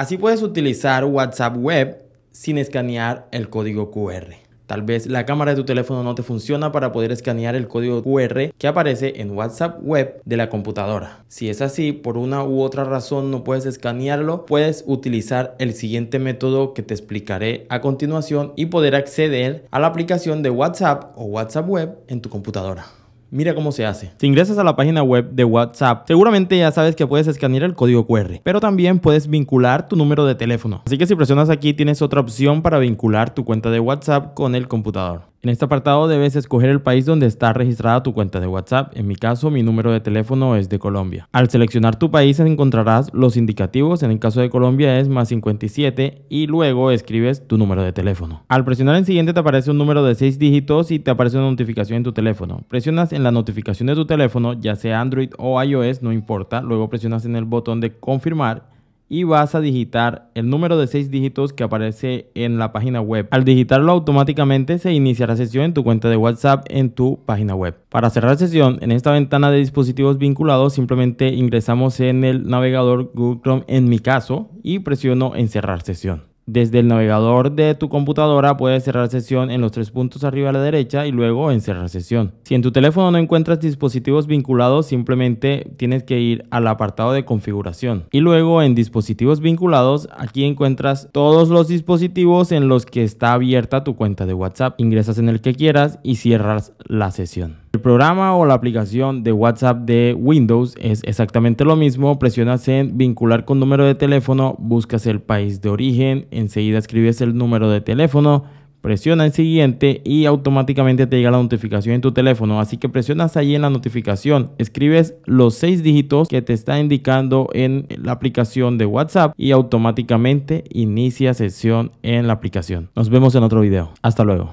Así puedes utilizar WhatsApp Web sin escanear el código QR. Tal vez la cámara de tu teléfono no te funciona para poder escanear el código QR que aparece en WhatsApp web de la computadora. Si es así, por una u otra razón no puedes escanearlo, puedes utilizar el siguiente método que te explicaré a continuación y poder acceder a la aplicación de WhatsApp o WhatsApp web en tu computadora. Mira cómo se hace. Si ingresas a la página web de WhatsApp, seguramente ya sabes que puedes escanear el código QR, pero también puedes vincular tu número de teléfono. Así que si presionas aquí tienes otra opción para vincular tu cuenta de WhatsApp con el computador. En este apartado debes escoger el país donde está registrada tu cuenta de WhatsApp. En mi caso, mi número de teléfono es de Colombia. Al seleccionar tu país encontrarás los indicativos. En el caso de Colombia es más 57 y luego escribes tu número de teléfono. Al presionar en siguiente te aparece un número de 6 dígitos y te aparece una notificación en tu teléfono. Presionas en la notificación de tu teléfono, ya sea Android o iOS, no importa. Luego presionas en el botón de confirmar y vas a digitar el número de 6 dígitos que aparece en la página web. Al digitarlo automáticamente se iniciará sesión en tu cuenta de WhatsApp en tu página web. Para cerrar sesión, en esta ventana de dispositivos vinculados simplemente ingresamos en el navegador Google Chrome en mi caso y presiono en cerrar sesión. Desde el navegador de tu computadora puedes cerrar sesión en los tres puntos arriba a la derecha y luego en cerrar sesión. Si en tu teléfono no encuentras dispositivos vinculados, simplemente tienes que ir al apartado de configuración. Y luego en dispositivos vinculados, aquí encuentras todos los dispositivos en los que está abierta tu cuenta de WhatsApp. Ingresas en el que quieras y cierras la sesión. El programa o la aplicación de WhatsApp de Windows es exactamente lo mismo. Presionas en vincular con número de teléfono, buscas el país de origen, enseguida escribes el número de teléfono, presiona en siguiente y automáticamente te llega la notificación en tu teléfono. Así que presionas ahí en la notificación, escribes los seis dígitos que te está indicando en la aplicación de WhatsApp y automáticamente inicia sesión en la aplicación. Nos vemos en otro video. Hasta luego.